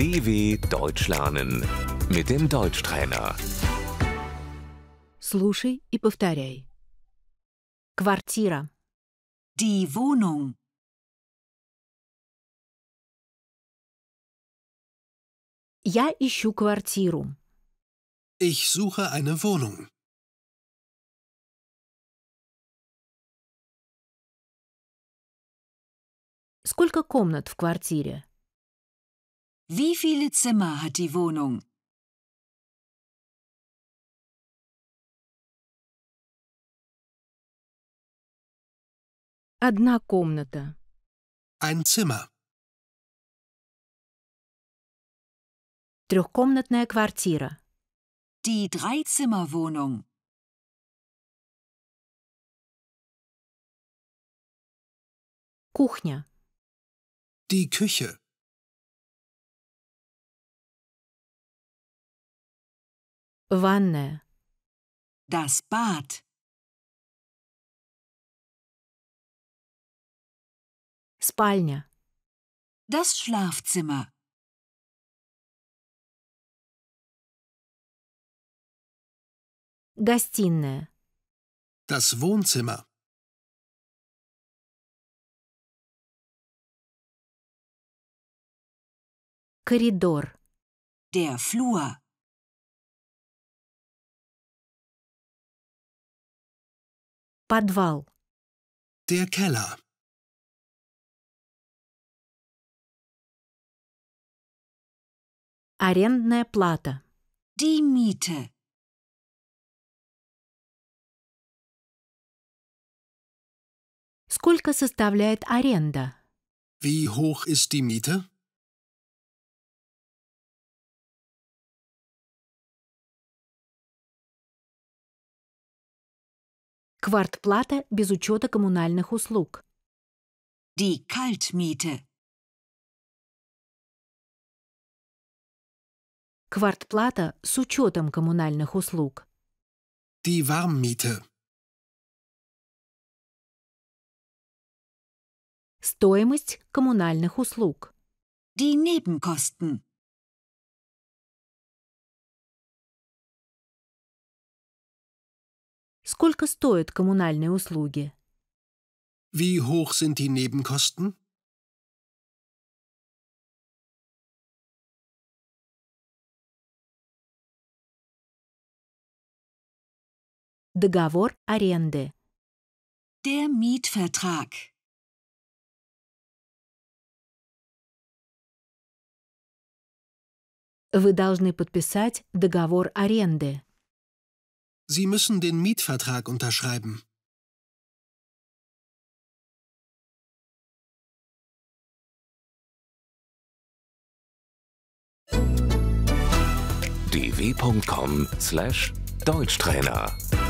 DW Deutsch lernen mit dem Deutschtrainer. Слушай и повторяй. Квартира. Die Wohnung. Я ищу квартиру. Ich suche eine Wohnung. Сколько комнат в квартире? Wie viele Zimmer hat die Wohnung? Одна комната. Ein Zimmer. Трехкомнатная квартира. Die Dreizimmerwohnung. Кухня. Die Küche. Wanne. Das Bad. Спальня. Das Schlafzimmer. Гостиная. Das Wohnzimmer. Коридор. Der Flur. Подвал. Er Der Keller. Арендная плата. Die er Miete. Сколько составляет аренда? Wie hoch ist die Miete? Квартплата без учета коммунальных услуг. Die Kaltmiete. Квартплата с учетом коммунальных услуг. Die Warmmiete. Стоимость коммунальных услуг. Die Nebenkosten. Сколько стоят коммунальные услуги? Wie hoch sind die Nebenkosten? Договор аренды. Der Mietvertrag. Вы должны подписать договор аренды. Sie müssen den Mietvertrag unterschreiben. dw.com/deutschtrainer